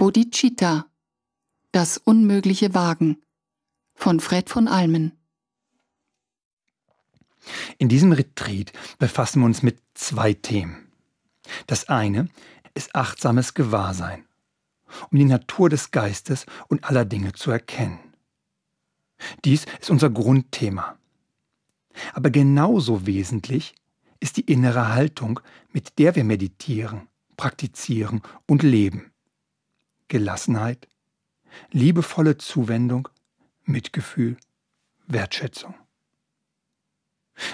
Bodhicitta Das Unmögliche Wagen von Fred von Almen In diesem Retreat befassen wir uns mit zwei Themen. Das eine ist achtsames Gewahrsein, um die Natur des Geistes und aller Dinge zu erkennen. Dies ist unser Grundthema. Aber genauso wesentlich ist die innere Haltung, mit der wir meditieren, praktizieren und leben. Gelassenheit, liebevolle Zuwendung, Mitgefühl, Wertschätzung.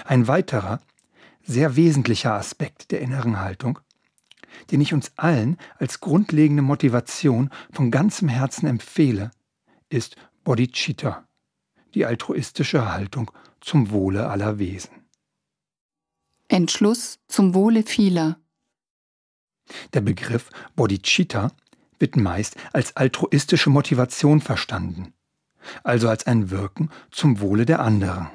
Ein weiterer, sehr wesentlicher Aspekt der inneren Haltung, den ich uns allen als grundlegende Motivation von ganzem Herzen empfehle, ist Bodhicitta, die altruistische Haltung zum Wohle aller Wesen. Entschluss zum Wohle vieler. Der Begriff Bodhicitta wird meist als altruistische Motivation verstanden, also als ein Wirken zum Wohle der anderen.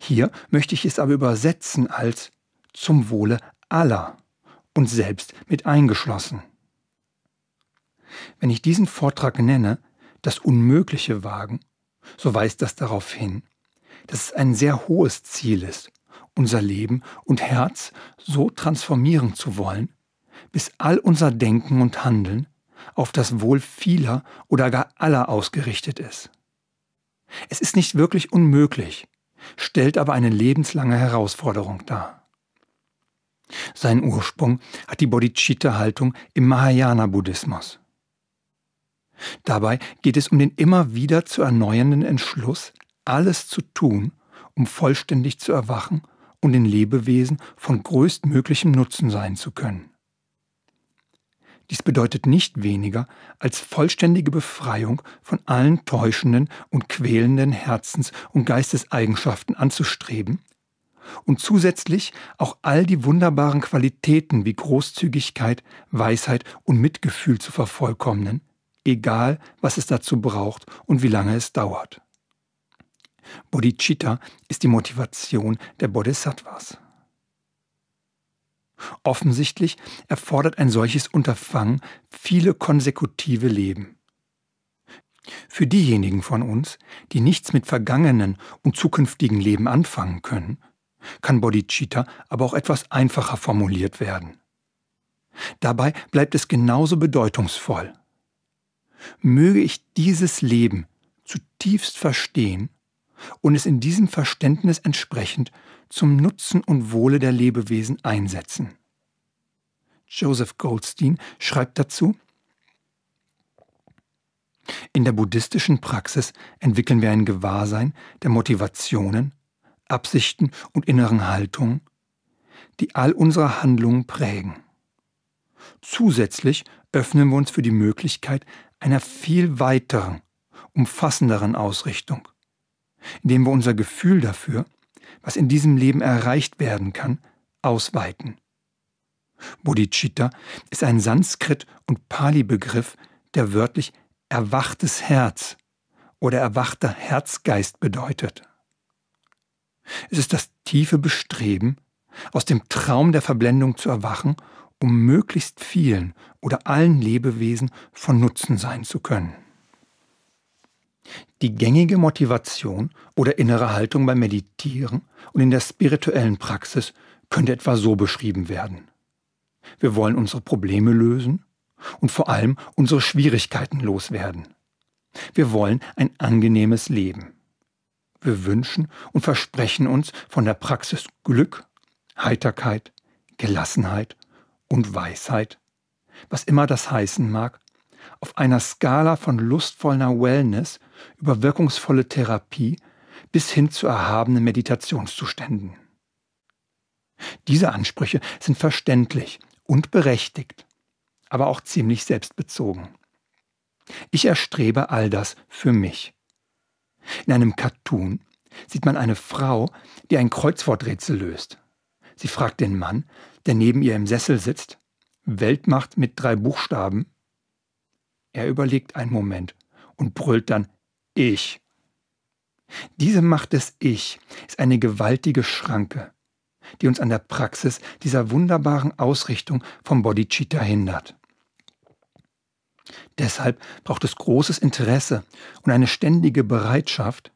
Hier möchte ich es aber übersetzen als zum Wohle aller und selbst mit eingeschlossen. Wenn ich diesen Vortrag nenne, das Unmögliche wagen, so weist das darauf hin, dass es ein sehr hohes Ziel ist, unser Leben und Herz so transformieren zu wollen, bis all unser Denken und Handeln auf das Wohl vieler oder gar aller ausgerichtet ist. Es ist nicht wirklich unmöglich, stellt aber eine lebenslange Herausforderung dar. Seinen Ursprung hat die Bodhicitta-Haltung im Mahayana-Buddhismus. Dabei geht es um den immer wieder zu erneuernden Entschluss, alles zu tun, um vollständig zu erwachen und den Lebewesen von größtmöglichem Nutzen sein zu können. Dies bedeutet nicht weniger als vollständige Befreiung von allen täuschenden und quälenden Herzens- und Geisteseigenschaften anzustreben und zusätzlich auch all die wunderbaren Qualitäten wie Großzügigkeit, Weisheit und Mitgefühl zu vervollkommnen, egal was es dazu braucht und wie lange es dauert. Bodhicitta ist die Motivation der Bodhisattvas. Offensichtlich erfordert ein solches Unterfangen viele konsekutive Leben. Für diejenigen von uns, die nichts mit vergangenen und zukünftigen Leben anfangen können, kann Bodhicitta aber auch etwas einfacher formuliert werden. Dabei bleibt es genauso bedeutungsvoll. Möge ich dieses Leben zutiefst verstehen und es in diesem Verständnis entsprechend zum Nutzen und Wohle der Lebewesen einsetzen. Joseph Goldstein schreibt dazu, in der buddhistischen Praxis entwickeln wir ein Gewahrsein der Motivationen, Absichten und inneren Haltungen, die all unsere Handlungen prägen. Zusätzlich öffnen wir uns für die Möglichkeit einer viel weiteren, umfassenderen Ausrichtung, indem wir unser Gefühl dafür, was in diesem Leben erreicht werden kann, ausweiten. Bodhicitta ist ein Sanskrit- und Pali-Begriff, der wörtlich erwachtes Herz oder erwachter Herzgeist bedeutet. Es ist das tiefe Bestreben, aus dem Traum der Verblendung zu erwachen, um möglichst vielen oder allen Lebewesen von Nutzen sein zu können. Die gängige Motivation oder innere Haltung beim Meditieren und in der spirituellen Praxis könnte etwa so beschrieben werden. Wir wollen unsere Probleme lösen und vor allem unsere Schwierigkeiten loswerden. Wir wollen ein angenehmes Leben. Wir wünschen und versprechen uns von der Praxis Glück, Heiterkeit, Gelassenheit und Weisheit, was immer das heißen mag auf einer Skala von lustvoller Wellness über wirkungsvolle Therapie bis hin zu erhabenen Meditationszuständen. Diese Ansprüche sind verständlich und berechtigt, aber auch ziemlich selbstbezogen. Ich erstrebe all das für mich. In einem Cartoon sieht man eine Frau, die ein Kreuzworträtsel löst. Sie fragt den Mann, der neben ihr im Sessel sitzt, Weltmacht mit drei Buchstaben, er überlegt einen Moment und brüllt dann Ich. Diese Macht des Ich ist eine gewaltige Schranke, die uns an der Praxis dieser wunderbaren Ausrichtung vom Bodhicitta hindert. Deshalb braucht es großes Interesse und eine ständige Bereitschaft,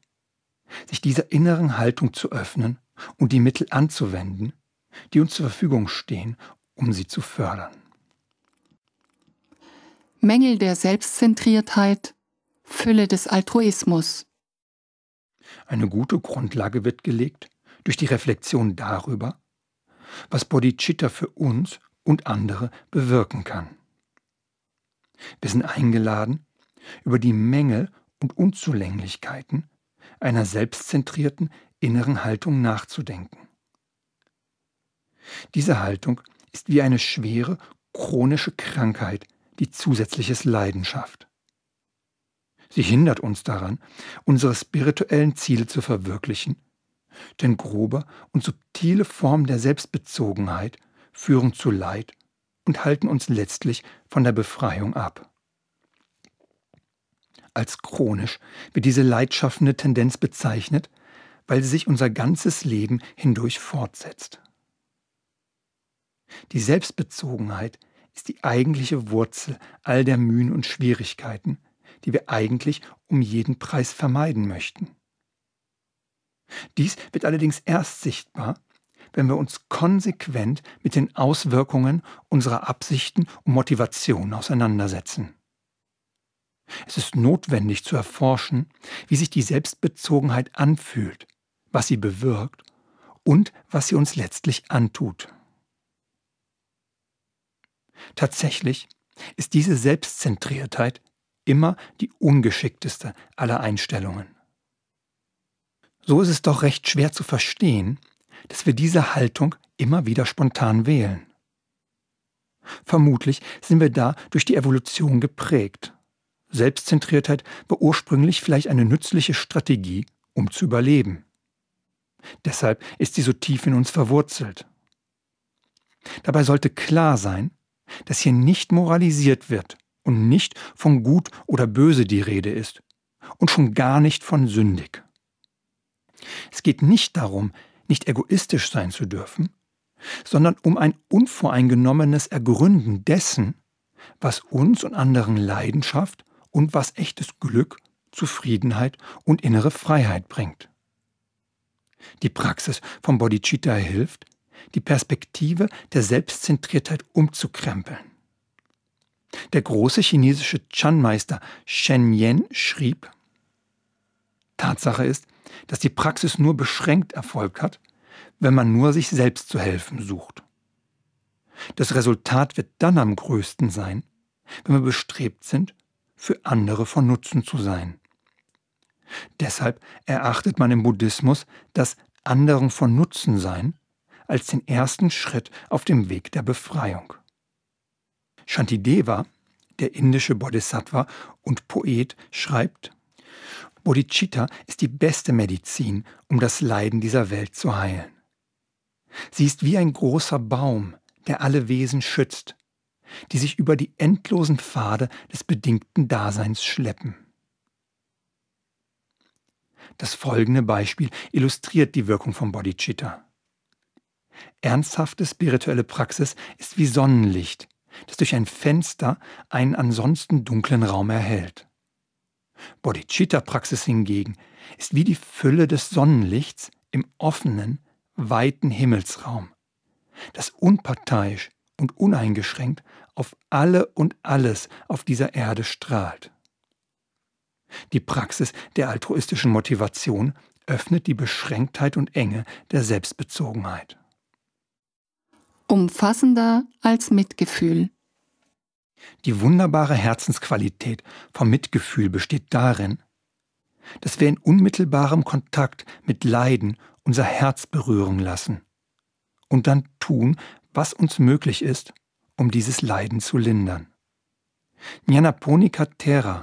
sich dieser inneren Haltung zu öffnen und die Mittel anzuwenden, die uns zur Verfügung stehen, um sie zu fördern. Mängel der Selbstzentriertheit, Fülle des Altruismus. Eine gute Grundlage wird gelegt durch die Reflexion darüber, was Bodhicitta für uns und andere bewirken kann. Wir sind eingeladen, über die Mängel und Unzulänglichkeiten einer selbstzentrierten inneren Haltung nachzudenken. Diese Haltung ist wie eine schwere, chronische Krankheit, die zusätzliches Leiden schafft. Sie hindert uns daran, unsere spirituellen Ziele zu verwirklichen, denn grobe und subtile Formen der Selbstbezogenheit führen zu Leid und halten uns letztlich von der Befreiung ab. Als chronisch wird diese leidschaffende Tendenz bezeichnet, weil sie sich unser ganzes Leben hindurch fortsetzt. Die Selbstbezogenheit ist die eigentliche Wurzel all der Mühen und Schwierigkeiten, die wir eigentlich um jeden Preis vermeiden möchten. Dies wird allerdings erst sichtbar, wenn wir uns konsequent mit den Auswirkungen unserer Absichten und Motivation auseinandersetzen. Es ist notwendig zu erforschen, wie sich die Selbstbezogenheit anfühlt, was sie bewirkt und was sie uns letztlich antut. Tatsächlich ist diese Selbstzentriertheit immer die ungeschickteste aller Einstellungen. So ist es doch recht schwer zu verstehen, dass wir diese Haltung immer wieder spontan wählen. Vermutlich sind wir da durch die Evolution geprägt. Selbstzentriertheit war ursprünglich vielleicht eine nützliche Strategie, um zu überleben. Deshalb ist sie so tief in uns verwurzelt. Dabei sollte klar sein, dass hier nicht moralisiert wird und nicht von gut oder böse die Rede ist und schon gar nicht von sündig. Es geht nicht darum, nicht egoistisch sein zu dürfen, sondern um ein unvoreingenommenes Ergründen dessen, was uns und anderen Leidenschaft und was echtes Glück, Zufriedenheit und innere Freiheit bringt. Die Praxis von Bodhicitta hilft, die Perspektive der Selbstzentriertheit umzukrempeln. Der große chinesische Chan-Meister Shen Yen schrieb, Tatsache ist, dass die Praxis nur beschränkt Erfolg hat, wenn man nur sich selbst zu helfen sucht. Das Resultat wird dann am größten sein, wenn wir bestrebt sind, für andere von Nutzen zu sein. Deshalb erachtet man im Buddhismus das anderen von Nutzen sein als den ersten Schritt auf dem Weg der Befreiung. Shantideva, der indische Bodhisattva und Poet, schreibt, Bodhicitta ist die beste Medizin, um das Leiden dieser Welt zu heilen. Sie ist wie ein großer Baum, der alle Wesen schützt, die sich über die endlosen Pfade des bedingten Daseins schleppen. Das folgende Beispiel illustriert die Wirkung von Bodhicitta. Ernsthafte spirituelle Praxis ist wie Sonnenlicht, das durch ein Fenster einen ansonsten dunklen Raum erhält. Bodhicitta-Praxis hingegen ist wie die Fülle des Sonnenlichts im offenen, weiten Himmelsraum, das unparteiisch und uneingeschränkt auf alle und alles auf dieser Erde strahlt. Die Praxis der altruistischen Motivation öffnet die Beschränktheit und Enge der Selbstbezogenheit umfassender als Mitgefühl. Die wunderbare Herzensqualität vom Mitgefühl besteht darin, dass wir in unmittelbarem Kontakt mit Leiden unser Herz berühren lassen und dann tun, was uns möglich ist, um dieses Leiden zu lindern. Nyanaponika Thera,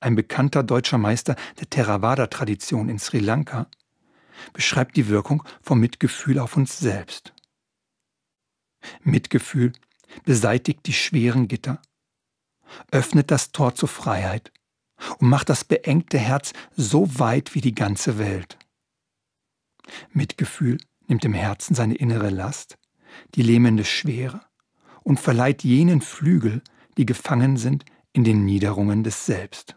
ein bekannter deutscher Meister der Theravada-Tradition in Sri Lanka, beschreibt die Wirkung vom Mitgefühl auf uns selbst. Mitgefühl beseitigt die schweren Gitter, öffnet das Tor zur Freiheit und macht das beengte Herz so weit wie die ganze Welt. Mitgefühl nimmt dem Herzen seine innere Last, die lähmende Schwere und verleiht jenen Flügel, die gefangen sind in den Niederungen des Selbst.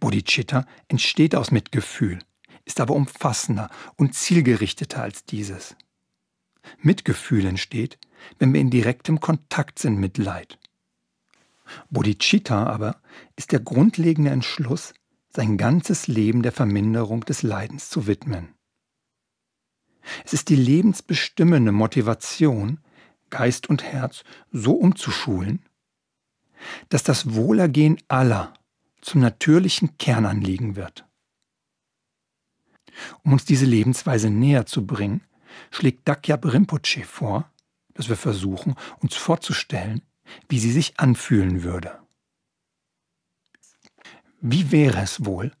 Bodhicitta entsteht aus Mitgefühl ist aber umfassender und zielgerichteter als dieses. Mitgefühl entsteht, wenn wir in direktem Kontakt sind mit Leid. Bodhicitta aber ist der grundlegende Entschluss, sein ganzes Leben der Verminderung des Leidens zu widmen. Es ist die lebensbestimmende Motivation, Geist und Herz so umzuschulen, dass das Wohlergehen aller zum natürlichen Kernanliegen wird. Um uns diese Lebensweise näher zu bringen, schlägt Dakya Rinpoche vor, dass wir versuchen, uns vorzustellen, wie sie sich anfühlen würde. Wie wäre es wohl,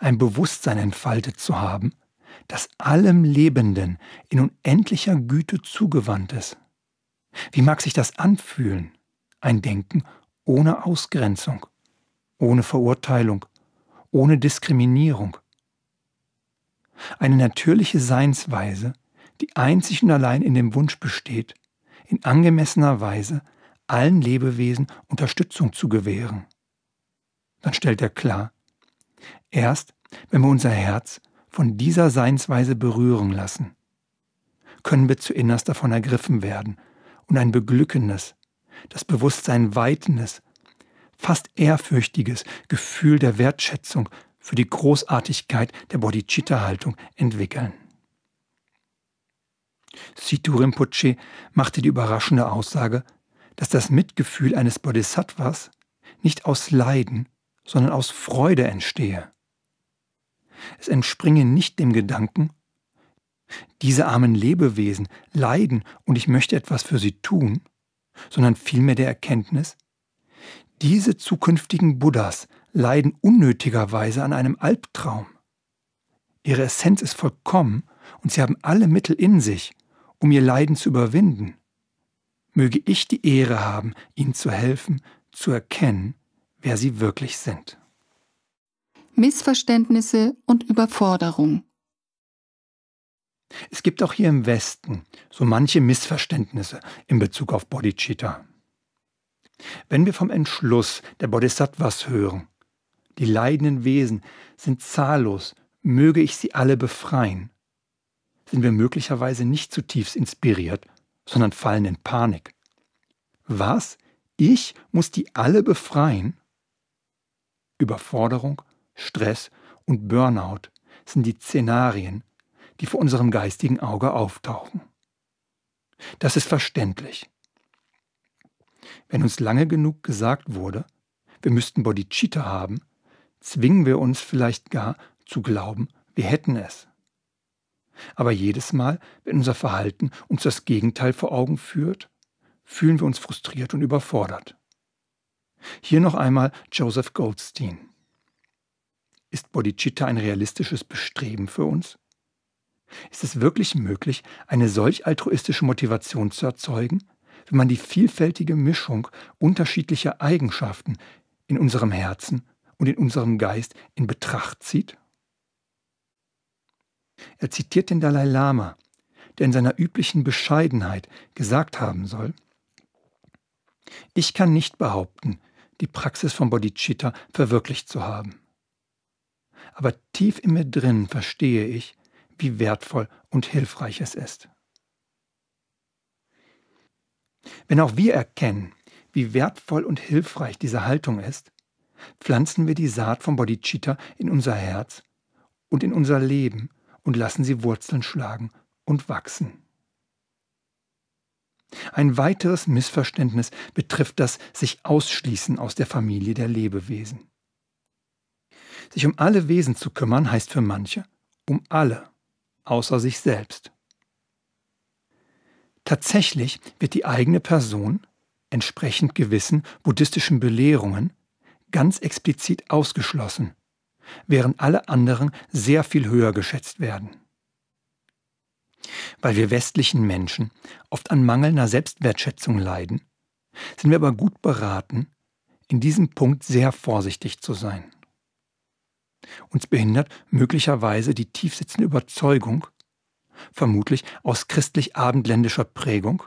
ein Bewusstsein entfaltet zu haben, das allem Lebenden in unendlicher Güte zugewandt ist? Wie mag sich das anfühlen, ein Denken ohne Ausgrenzung, ohne Verurteilung, ohne Diskriminierung, eine natürliche Seinsweise, die einzig und allein in dem Wunsch besteht, in angemessener Weise allen Lebewesen Unterstützung zu gewähren. Dann stellt er klar, erst wenn wir unser Herz von dieser Seinsweise berühren lassen, können wir zuinnerst davon ergriffen werden und ein beglückendes, das Bewusstsein weitendes, fast ehrfürchtiges Gefühl der Wertschätzung für die Großartigkeit der Bodhicitta-Haltung entwickeln. Situ Rinpoche machte die überraschende Aussage, dass das Mitgefühl eines Bodhisattvas nicht aus Leiden, sondern aus Freude entstehe. Es entspringe nicht dem Gedanken, diese armen Lebewesen leiden und ich möchte etwas für sie tun, sondern vielmehr der Erkenntnis, diese zukünftigen Buddhas leiden unnötigerweise an einem Albtraum. Ihre Essenz ist vollkommen und sie haben alle Mittel in sich, um ihr Leiden zu überwinden. Möge ich die Ehre haben, ihnen zu helfen, zu erkennen, wer sie wirklich sind. Missverständnisse und Überforderung. Es gibt auch hier im Westen so manche Missverständnisse in Bezug auf Bodhicitta. Wenn wir vom Entschluss der Bodhisattvas hören, die leidenden Wesen sind zahllos, möge ich sie alle befreien. Sind wir möglicherweise nicht zutiefst inspiriert, sondern fallen in Panik. Was? Ich muss die alle befreien? Überforderung, Stress und Burnout sind die Szenarien, die vor unserem geistigen Auge auftauchen. Das ist verständlich. Wenn uns lange genug gesagt wurde, wir müssten Bodhicitta haben, zwingen wir uns vielleicht gar zu glauben, wir hätten es. Aber jedes Mal, wenn unser Verhalten uns das Gegenteil vor Augen führt, fühlen wir uns frustriert und überfordert. Hier noch einmal Joseph Goldstein. Ist Bodhicitta ein realistisches Bestreben für uns? Ist es wirklich möglich, eine solch altruistische Motivation zu erzeugen, wenn man die vielfältige Mischung unterschiedlicher Eigenschaften in unserem Herzen und in unserem Geist in Betracht zieht? Er zitiert den Dalai Lama, der in seiner üblichen Bescheidenheit gesagt haben soll, ich kann nicht behaupten, die Praxis von Bodhicitta verwirklicht zu haben. Aber tief in mir drin verstehe ich, wie wertvoll und hilfreich es ist. Wenn auch wir erkennen, wie wertvoll und hilfreich diese Haltung ist, Pflanzen wir die Saat vom Bodhicitta in unser Herz und in unser Leben und lassen sie Wurzeln schlagen und wachsen. Ein weiteres Missverständnis betrifft das sich ausschließen aus der Familie der Lebewesen. Sich um alle Wesen zu kümmern heißt für manche, um alle, außer sich selbst. Tatsächlich wird die eigene Person, entsprechend gewissen buddhistischen Belehrungen, ganz explizit ausgeschlossen, während alle anderen sehr viel höher geschätzt werden. Weil wir westlichen Menschen oft an mangelnder Selbstwertschätzung leiden, sind wir aber gut beraten, in diesem Punkt sehr vorsichtig zu sein. Uns behindert möglicherweise die tiefsitzende Überzeugung, vermutlich aus christlich-abendländischer Prägung,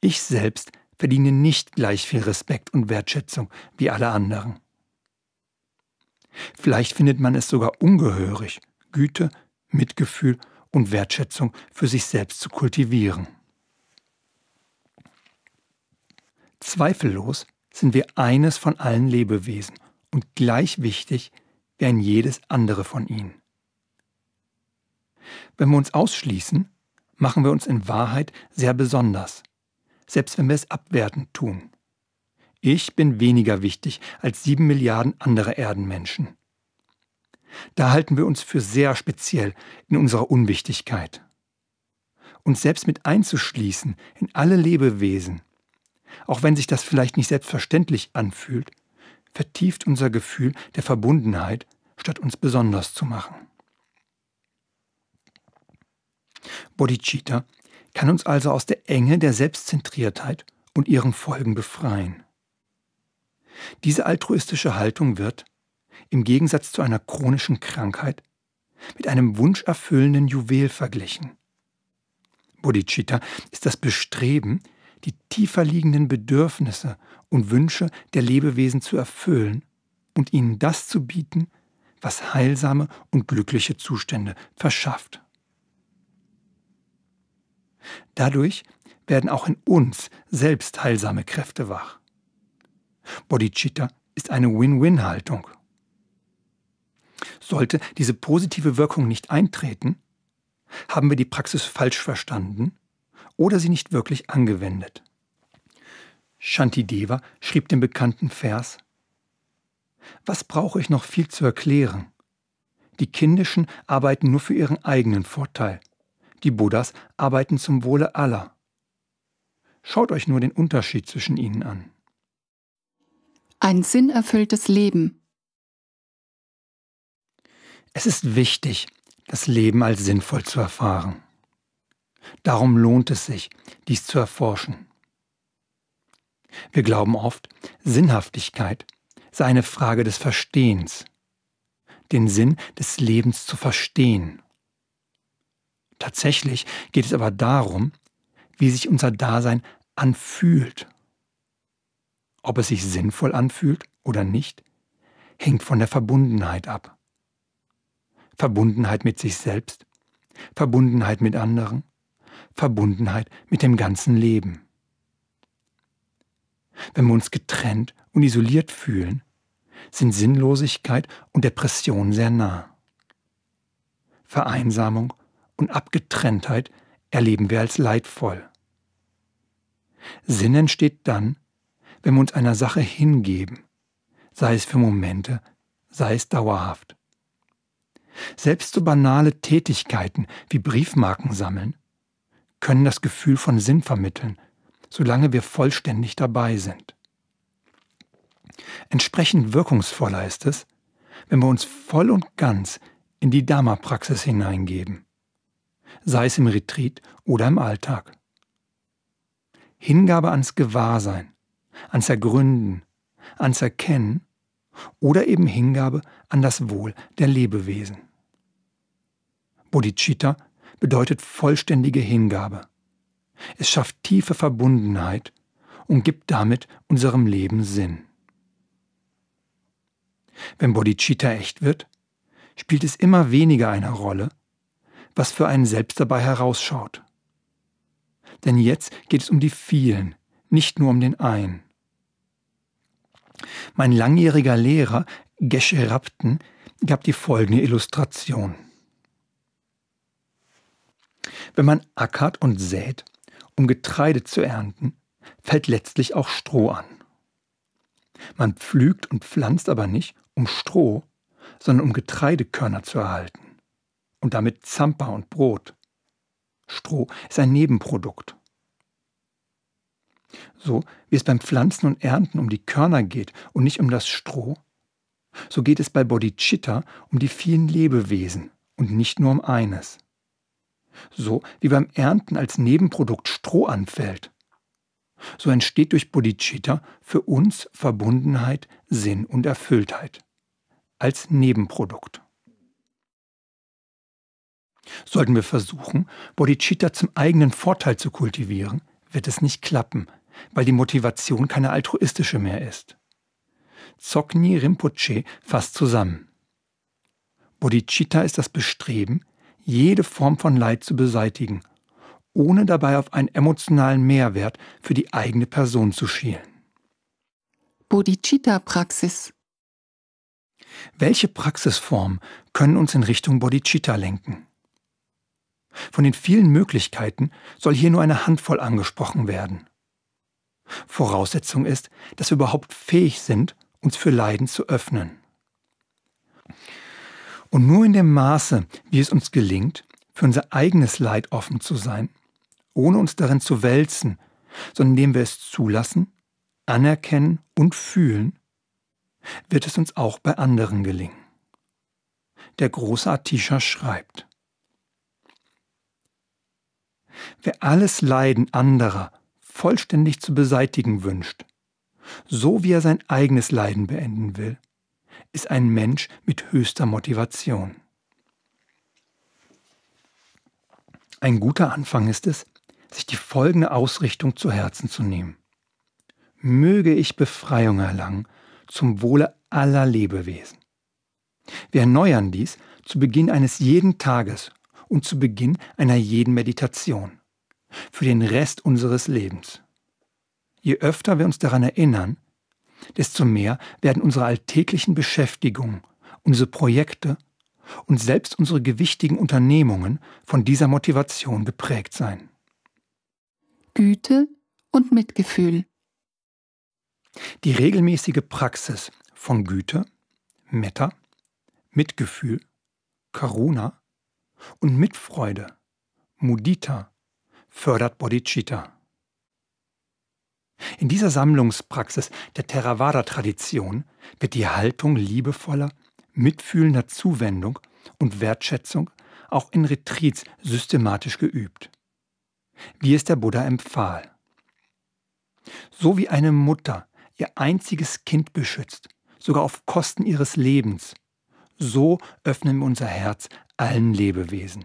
ich selbst verdienen nicht gleich viel Respekt und Wertschätzung wie alle anderen. Vielleicht findet man es sogar ungehörig, Güte, Mitgefühl und Wertschätzung für sich selbst zu kultivieren. Zweifellos sind wir eines von allen Lebewesen und gleich wichtig wie ein jedes andere von ihnen. Wenn wir uns ausschließen, machen wir uns in Wahrheit sehr besonders – selbst wenn wir es abwertend tun. Ich bin weniger wichtig als sieben Milliarden andere Erdenmenschen. Da halten wir uns für sehr speziell in unserer Unwichtigkeit. Uns selbst mit einzuschließen in alle Lebewesen, auch wenn sich das vielleicht nicht selbstverständlich anfühlt, vertieft unser Gefühl der Verbundenheit, statt uns besonders zu machen. Bodhicitta kann uns also aus der Enge der Selbstzentriertheit und ihren Folgen befreien. Diese altruistische Haltung wird, im Gegensatz zu einer chronischen Krankheit, mit einem wunscherfüllenden Juwel verglichen. Bodhicitta ist das Bestreben, die tiefer liegenden Bedürfnisse und Wünsche der Lebewesen zu erfüllen und ihnen das zu bieten, was heilsame und glückliche Zustände verschafft. Dadurch werden auch in uns selbst heilsame Kräfte wach. Bodhicitta ist eine Win-Win-Haltung. Sollte diese positive Wirkung nicht eintreten, haben wir die Praxis falsch verstanden oder sie nicht wirklich angewendet. Shantideva schrieb den bekannten Vers Was brauche ich noch viel zu erklären? Die Kindischen arbeiten nur für ihren eigenen Vorteil – die Buddhas arbeiten zum Wohle aller. Schaut euch nur den Unterschied zwischen ihnen an. Ein sinnerfülltes Leben. Es ist wichtig, das Leben als sinnvoll zu erfahren. Darum lohnt es sich, dies zu erforschen. Wir glauben oft, Sinnhaftigkeit sei eine Frage des Verstehens, den Sinn des Lebens zu verstehen. Tatsächlich geht es aber darum, wie sich unser Dasein anfühlt. Ob es sich sinnvoll anfühlt oder nicht, hängt von der Verbundenheit ab. Verbundenheit mit sich selbst, Verbundenheit mit anderen, Verbundenheit mit dem ganzen Leben. Wenn wir uns getrennt und isoliert fühlen, sind Sinnlosigkeit und Depression sehr nah. Vereinsamung und und Abgetrenntheit erleben wir als leidvoll. Sinn entsteht dann, wenn wir uns einer Sache hingeben, sei es für Momente, sei es dauerhaft. Selbst so banale Tätigkeiten wie Briefmarken sammeln können das Gefühl von Sinn vermitteln, solange wir vollständig dabei sind. Entsprechend wirkungsvoller ist es, wenn wir uns voll und ganz in die Dharma-Praxis hineingeben sei es im Retreat oder im Alltag. Hingabe ans Gewahrsein, ans Ergründen, ans Erkennen oder eben Hingabe an das Wohl der Lebewesen. Bodhicitta bedeutet vollständige Hingabe. Es schafft tiefe Verbundenheit und gibt damit unserem Leben Sinn. Wenn Bodhicitta echt wird, spielt es immer weniger eine Rolle, was für einen selbst dabei herausschaut. Denn jetzt geht es um die vielen, nicht nur um den einen. Mein langjähriger Lehrer, Gesche Rapten, gab die folgende Illustration. Wenn man ackert und sät, um Getreide zu ernten, fällt letztlich auch Stroh an. Man pflügt und pflanzt aber nicht, um Stroh, sondern um Getreidekörner zu erhalten und damit Zampa und Brot. Stroh ist ein Nebenprodukt. So wie es beim Pflanzen und Ernten um die Körner geht und nicht um das Stroh, so geht es bei Bodhicitta um die vielen Lebewesen und nicht nur um eines. So wie beim Ernten als Nebenprodukt Stroh anfällt, so entsteht durch Bodhicitta für uns Verbundenheit, Sinn und Erfülltheit als Nebenprodukt. Sollten wir versuchen, Bodhicitta zum eigenen Vorteil zu kultivieren, wird es nicht klappen, weil die Motivation keine altruistische mehr ist. Zogni Rinpoche fasst zusammen. Bodhicitta ist das Bestreben, jede Form von Leid zu beseitigen, ohne dabei auf einen emotionalen Mehrwert für die eigene Person zu schielen. Bodhicitta-Praxis Welche Praxisformen können uns in Richtung Bodhicitta lenken? Von den vielen Möglichkeiten soll hier nur eine Handvoll angesprochen werden. Voraussetzung ist, dass wir überhaupt fähig sind, uns für Leiden zu öffnen. Und nur in dem Maße, wie es uns gelingt, für unser eigenes Leid offen zu sein, ohne uns darin zu wälzen, sondern indem wir es zulassen, anerkennen und fühlen, wird es uns auch bei anderen gelingen. Der große Atisha schreibt, Wer alles Leiden anderer vollständig zu beseitigen wünscht, so wie er sein eigenes Leiden beenden will, ist ein Mensch mit höchster Motivation. Ein guter Anfang ist es, sich die folgende Ausrichtung zu Herzen zu nehmen. Möge ich Befreiung erlangen zum Wohle aller Lebewesen. Wir erneuern dies zu Beginn eines jeden Tages und zu Beginn einer jeden Meditation. Für den Rest unseres Lebens. Je öfter wir uns daran erinnern, desto mehr werden unsere alltäglichen Beschäftigungen, unsere Projekte und selbst unsere gewichtigen Unternehmungen von dieser Motivation geprägt sein. Güte und Mitgefühl. Die regelmäßige Praxis von Güte, Metta, Mitgefühl, Karuna und mit Freude, Mudita, fördert Bodhicitta. In dieser Sammlungspraxis der Theravada-Tradition wird die Haltung liebevoller, mitfühlender Zuwendung und Wertschätzung auch in Retreats systematisch geübt, wie es der Buddha empfahl. So wie eine Mutter ihr einziges Kind beschützt, sogar auf Kosten ihres Lebens, so öffnen wir unser Herz allen Lebewesen.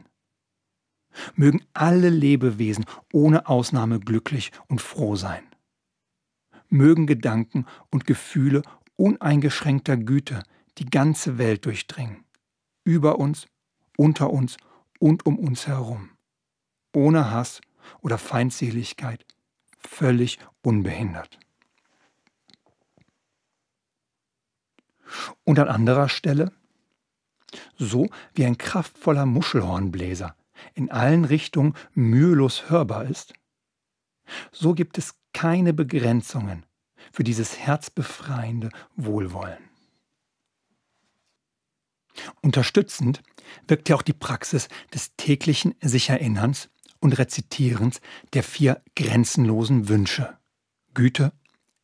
Mögen alle Lebewesen ohne Ausnahme glücklich und froh sein. Mögen Gedanken und Gefühle uneingeschränkter Güte die ganze Welt durchdringen, über uns, unter uns und um uns herum, ohne Hass oder Feindseligkeit, völlig unbehindert. Und an anderer Stelle so wie ein kraftvoller Muschelhornbläser in allen Richtungen mühelos hörbar ist. So gibt es keine Begrenzungen für dieses herzbefreiende Wohlwollen. Unterstützend wirkt ja auch die Praxis des täglichen Sicherinnerns und Rezitierens der vier grenzenlosen Wünsche Güte,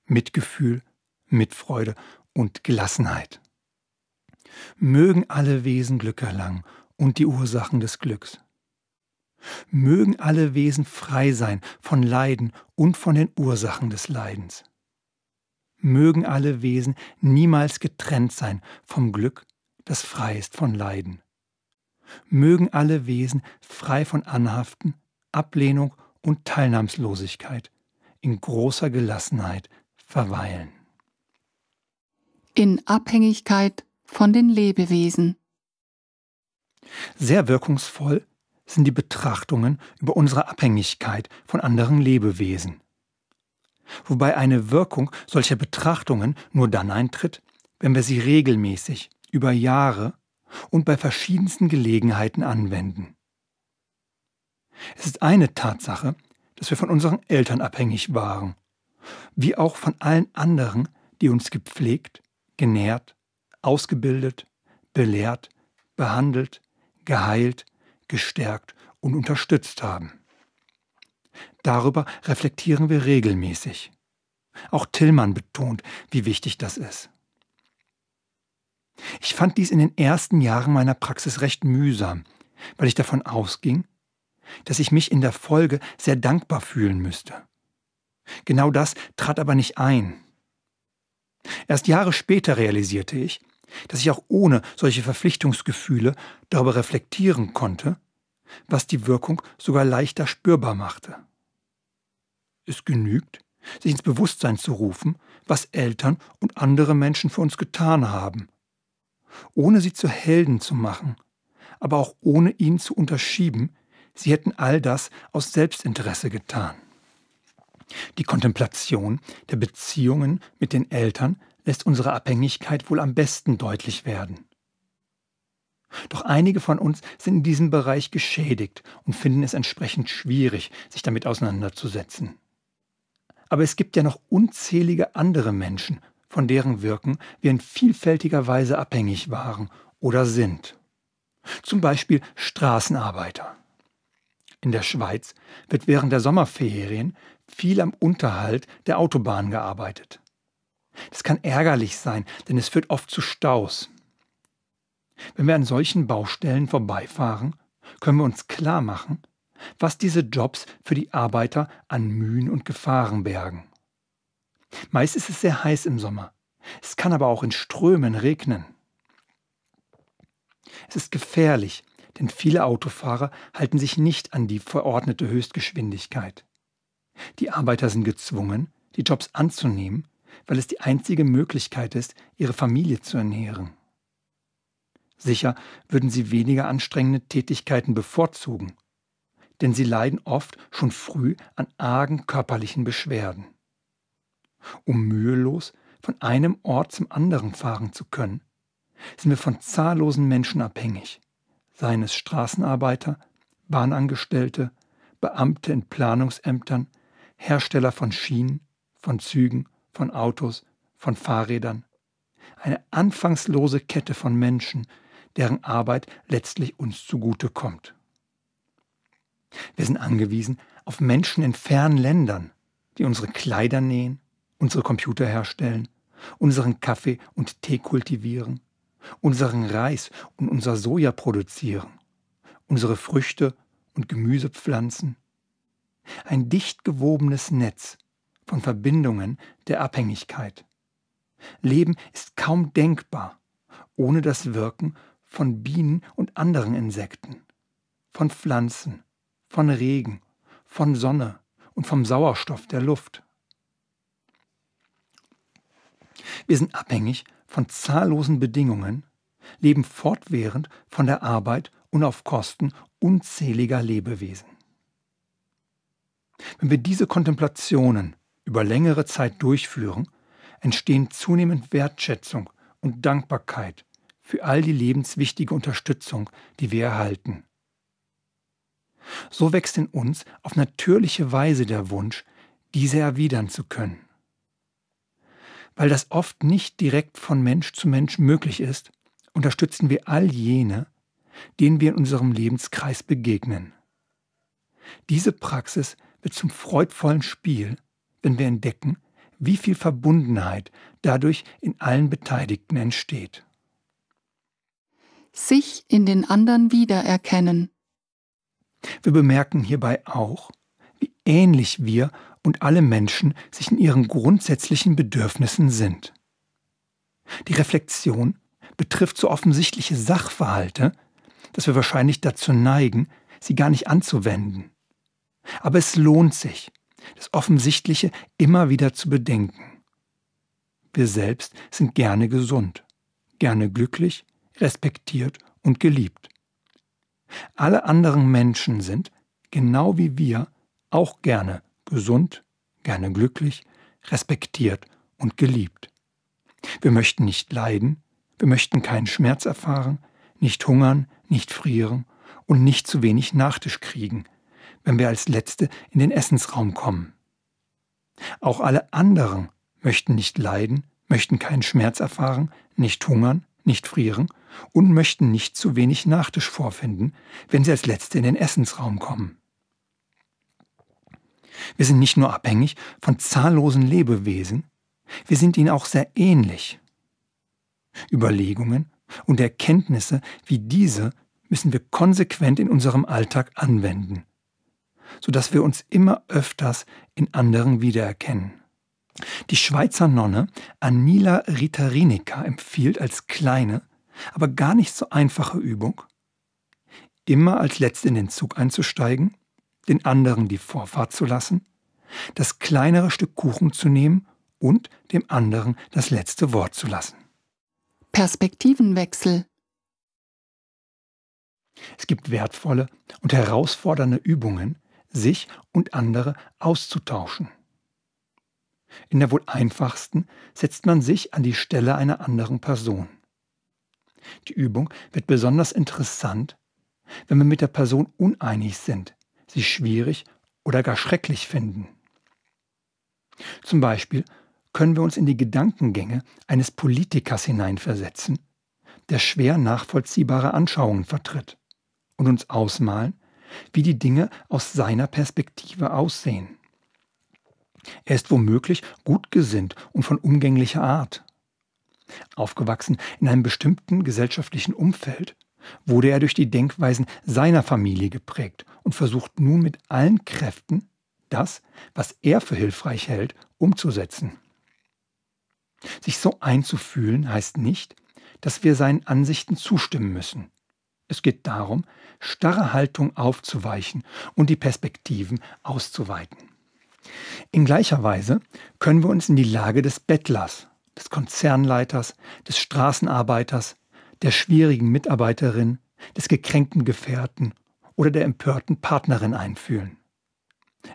Mitgefühl, Mitfreude und Gelassenheit. Mögen alle Wesen Glück erlangen und die Ursachen des Glücks. Mögen alle Wesen frei sein von Leiden und von den Ursachen des Leidens. Mögen alle Wesen niemals getrennt sein vom Glück, das frei ist von Leiden. Mögen alle Wesen frei von Anhaften, Ablehnung und Teilnahmslosigkeit in großer Gelassenheit verweilen. In Abhängigkeit von den Lebewesen. Sehr wirkungsvoll sind die Betrachtungen über unsere Abhängigkeit von anderen Lebewesen. Wobei eine Wirkung solcher Betrachtungen nur dann eintritt, wenn wir sie regelmäßig, über Jahre und bei verschiedensten Gelegenheiten anwenden. Es ist eine Tatsache, dass wir von unseren Eltern abhängig waren, wie auch von allen anderen, die uns gepflegt, genährt ausgebildet, belehrt, behandelt, geheilt, gestärkt und unterstützt haben. Darüber reflektieren wir regelmäßig. Auch Tillmann betont, wie wichtig das ist. Ich fand dies in den ersten Jahren meiner Praxis recht mühsam, weil ich davon ausging, dass ich mich in der Folge sehr dankbar fühlen müsste. Genau das trat aber nicht ein. Erst Jahre später realisierte ich, dass ich auch ohne solche Verpflichtungsgefühle darüber reflektieren konnte, was die Wirkung sogar leichter spürbar machte. Es genügt, sich ins Bewusstsein zu rufen, was Eltern und andere Menschen für uns getan haben, ohne sie zu Helden zu machen, aber auch ohne ihnen zu unterschieben, sie hätten all das aus Selbstinteresse getan. Die Kontemplation der Beziehungen mit den Eltern lässt unsere Abhängigkeit wohl am besten deutlich werden. Doch einige von uns sind in diesem Bereich geschädigt und finden es entsprechend schwierig, sich damit auseinanderzusetzen. Aber es gibt ja noch unzählige andere Menschen, von deren Wirken wir in vielfältiger Weise abhängig waren oder sind. Zum Beispiel Straßenarbeiter. In der Schweiz wird während der Sommerferien viel am Unterhalt der Autobahn gearbeitet. Das kann ärgerlich sein, denn es führt oft zu Staus. Wenn wir an solchen Baustellen vorbeifahren, können wir uns klar machen, was diese Jobs für die Arbeiter an Mühen und Gefahren bergen. Meist ist es sehr heiß im Sommer. Es kann aber auch in Strömen regnen. Es ist gefährlich, denn viele Autofahrer halten sich nicht an die verordnete Höchstgeschwindigkeit. Die Arbeiter sind gezwungen, die Jobs anzunehmen weil es die einzige Möglichkeit ist, ihre Familie zu ernähren. Sicher würden sie weniger anstrengende Tätigkeiten bevorzugen, denn sie leiden oft schon früh an argen körperlichen Beschwerden. Um mühelos von einem Ort zum anderen fahren zu können, sind wir von zahllosen Menschen abhängig, seien es Straßenarbeiter, Bahnangestellte, Beamte in Planungsämtern, Hersteller von Schienen, von Zügen von Autos, von Fahrrädern. Eine anfangslose Kette von Menschen, deren Arbeit letztlich uns zugute kommt. Wir sind angewiesen auf Menschen in fernen Ländern, die unsere Kleider nähen, unsere Computer herstellen, unseren Kaffee und Tee kultivieren, unseren Reis und unser Soja produzieren, unsere Früchte und Gemüse pflanzen. Ein dicht gewobenes Netz von Verbindungen der Abhängigkeit. Leben ist kaum denkbar ohne das Wirken von Bienen und anderen Insekten, von Pflanzen, von Regen, von Sonne und vom Sauerstoff der Luft. Wir sind abhängig von zahllosen Bedingungen, leben fortwährend von der Arbeit und auf Kosten unzähliger Lebewesen. Wenn wir diese Kontemplationen über längere Zeit durchführen, entstehen zunehmend Wertschätzung und Dankbarkeit für all die lebenswichtige Unterstützung, die wir erhalten. So wächst in uns auf natürliche Weise der Wunsch, diese erwidern zu können. Weil das oft nicht direkt von Mensch zu Mensch möglich ist, unterstützen wir all jene, denen wir in unserem Lebenskreis begegnen. Diese Praxis wird zum freudvollen Spiel, wenn wir entdecken, wie viel Verbundenheit dadurch in allen Beteiligten entsteht. Sich in den anderen wiedererkennen. Wir bemerken hierbei auch, wie ähnlich wir und alle Menschen sich in ihren grundsätzlichen Bedürfnissen sind. Die Reflexion betrifft so offensichtliche Sachverhalte, dass wir wahrscheinlich dazu neigen, sie gar nicht anzuwenden. Aber es lohnt sich, das Offensichtliche immer wieder zu bedenken. Wir selbst sind gerne gesund, gerne glücklich, respektiert und geliebt. Alle anderen Menschen sind, genau wie wir, auch gerne gesund, gerne glücklich, respektiert und geliebt. Wir möchten nicht leiden, wir möchten keinen Schmerz erfahren, nicht hungern, nicht frieren und nicht zu wenig Nachtisch kriegen, wenn wir als Letzte in den Essensraum kommen. Auch alle anderen möchten nicht leiden, möchten keinen Schmerz erfahren, nicht hungern, nicht frieren und möchten nicht zu wenig Nachtisch vorfinden, wenn sie als Letzte in den Essensraum kommen. Wir sind nicht nur abhängig von zahllosen Lebewesen, wir sind ihnen auch sehr ähnlich. Überlegungen und Erkenntnisse wie diese müssen wir konsequent in unserem Alltag anwenden sodass wir uns immer öfters in anderen wiedererkennen. Die Schweizer Nonne Anila Ritarinica empfiehlt als kleine, aber gar nicht so einfache Übung, immer als Letzte in den Zug einzusteigen, den anderen die Vorfahrt zu lassen, das kleinere Stück Kuchen zu nehmen und dem anderen das letzte Wort zu lassen. Perspektivenwechsel Es gibt wertvolle und herausfordernde Übungen, sich und andere auszutauschen. In der wohl einfachsten setzt man sich an die Stelle einer anderen Person. Die Übung wird besonders interessant, wenn wir mit der Person uneinig sind, sie schwierig oder gar schrecklich finden. Zum Beispiel können wir uns in die Gedankengänge eines Politikers hineinversetzen, der schwer nachvollziehbare Anschauungen vertritt und uns ausmalen, wie die Dinge aus seiner Perspektive aussehen. Er ist womöglich gut gesinnt und von umgänglicher Art. Aufgewachsen in einem bestimmten gesellschaftlichen Umfeld wurde er durch die Denkweisen seiner Familie geprägt und versucht nun mit allen Kräften, das, was er für hilfreich hält, umzusetzen. Sich so einzufühlen heißt nicht, dass wir seinen Ansichten zustimmen müssen. Es geht darum, starre Haltung aufzuweichen und die Perspektiven auszuweiten. In gleicher Weise können wir uns in die Lage des Bettlers, des Konzernleiters, des Straßenarbeiters, der schwierigen Mitarbeiterin, des gekränkten Gefährten oder der empörten Partnerin einfühlen.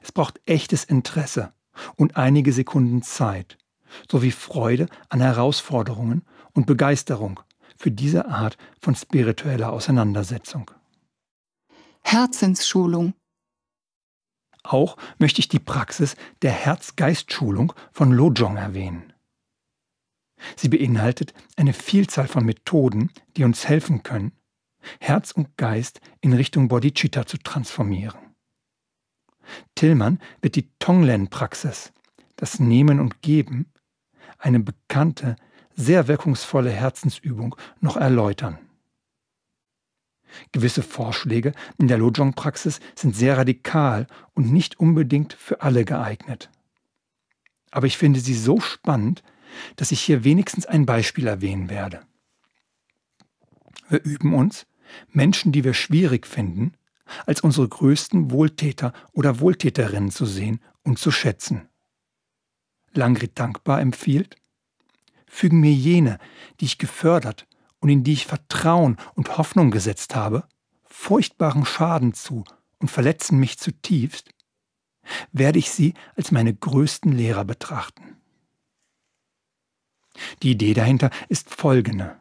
Es braucht echtes Interesse und einige Sekunden Zeit sowie Freude an Herausforderungen und Begeisterung für diese Art von spiritueller Auseinandersetzung. Herzensschulung. Auch möchte ich die Praxis der Herz-Geist-Schulung von Lojong erwähnen. Sie beinhaltet eine Vielzahl von Methoden, die uns helfen können, Herz und Geist in Richtung Bodhicitta zu transformieren. Tillmann wird die Tonglen-Praxis, das Nehmen und Geben, eine bekannte sehr wirkungsvolle Herzensübung noch erläutern. Gewisse Vorschläge in der Lojong-Praxis sind sehr radikal und nicht unbedingt für alle geeignet. Aber ich finde sie so spannend, dass ich hier wenigstens ein Beispiel erwähnen werde. Wir üben uns, Menschen, die wir schwierig finden, als unsere größten Wohltäter oder Wohltäterinnen zu sehen und zu schätzen. Langrit dankbar empfiehlt, fügen mir jene, die ich gefördert und in die ich Vertrauen und Hoffnung gesetzt habe, furchtbaren Schaden zu und verletzen mich zutiefst, werde ich sie als meine größten Lehrer betrachten. Die Idee dahinter ist folgende.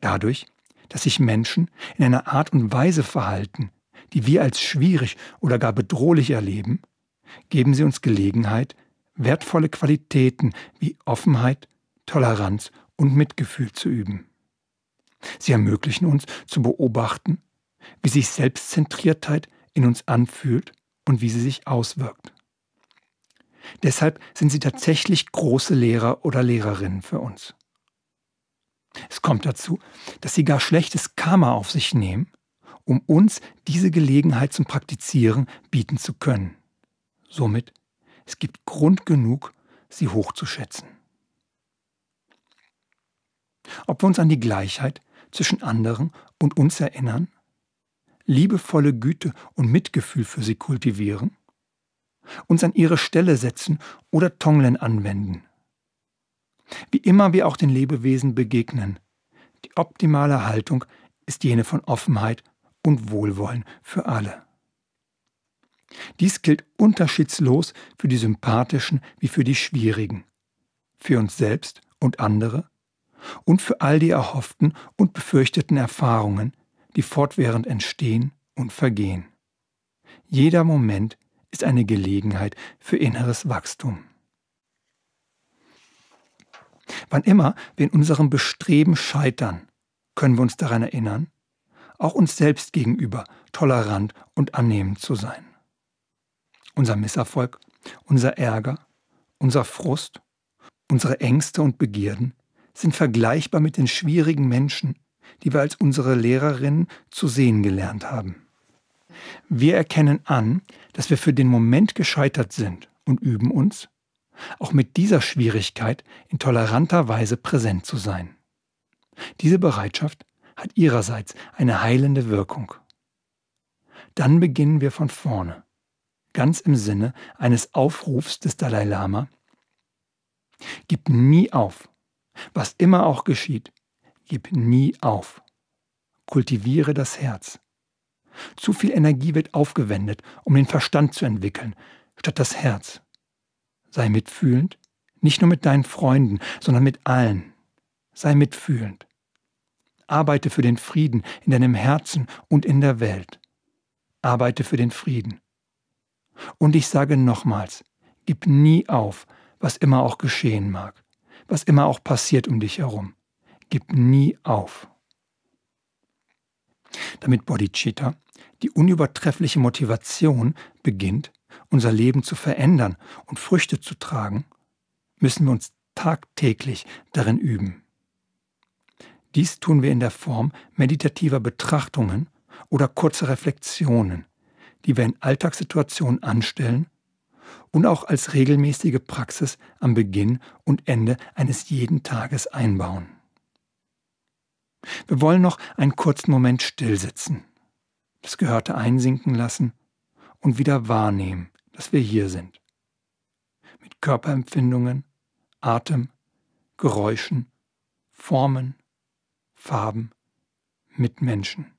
Dadurch, dass sich Menschen in einer Art und Weise verhalten, die wir als schwierig oder gar bedrohlich erleben, geben sie uns Gelegenheit, wertvolle Qualitäten wie Offenheit, Toleranz und Mitgefühl zu üben. Sie ermöglichen uns zu beobachten, wie sich Selbstzentriertheit in uns anfühlt und wie sie sich auswirkt. Deshalb sind sie tatsächlich große Lehrer oder Lehrerinnen für uns. Es kommt dazu, dass sie gar schlechtes Karma auf sich nehmen, um uns diese Gelegenheit zum Praktizieren bieten zu können. Somit, es gibt Grund genug, sie hochzuschätzen ob wir uns an die Gleichheit zwischen anderen und uns erinnern, liebevolle Güte und Mitgefühl für sie kultivieren, uns an ihre Stelle setzen oder Tonglen anwenden. Wie immer wir auch den Lebewesen begegnen, die optimale Haltung ist jene von Offenheit und Wohlwollen für alle. Dies gilt unterschiedslos für die sympathischen wie für die schwierigen, für uns selbst und andere und für all die erhofften und befürchteten Erfahrungen, die fortwährend entstehen und vergehen. Jeder Moment ist eine Gelegenheit für inneres Wachstum. Wann immer wir in unserem Bestreben scheitern, können wir uns daran erinnern, auch uns selbst gegenüber tolerant und annehmend zu sein. Unser Misserfolg, unser Ärger, unser Frust, unsere Ängste und Begierden sind vergleichbar mit den schwierigen Menschen, die wir als unsere Lehrerinnen zu sehen gelernt haben. Wir erkennen an, dass wir für den Moment gescheitert sind und üben uns, auch mit dieser Schwierigkeit in toleranter Weise präsent zu sein. Diese Bereitschaft hat ihrerseits eine heilende Wirkung. Dann beginnen wir von vorne, ganz im Sinne eines Aufrufs des Dalai Lama. Gib nie auf, was immer auch geschieht, gib nie auf. Kultiviere das Herz. Zu viel Energie wird aufgewendet, um den Verstand zu entwickeln, statt das Herz. Sei mitfühlend, nicht nur mit deinen Freunden, sondern mit allen. Sei mitfühlend. Arbeite für den Frieden in deinem Herzen und in der Welt. Arbeite für den Frieden. Und ich sage nochmals, gib nie auf, was immer auch geschehen mag was immer auch passiert um dich herum. Gib nie auf. Damit Bodhicitta die unübertreffliche Motivation beginnt, unser Leben zu verändern und Früchte zu tragen, müssen wir uns tagtäglich darin üben. Dies tun wir in der Form meditativer Betrachtungen oder kurzer Reflexionen, die wir in Alltagssituationen anstellen und auch als regelmäßige Praxis am Beginn und Ende eines jeden Tages einbauen. Wir wollen noch einen kurzen Moment stillsitzen, das Gehörte einsinken lassen und wieder wahrnehmen, dass wir hier sind. Mit Körperempfindungen, Atem, Geräuschen, Formen, Farben, Mitmenschen.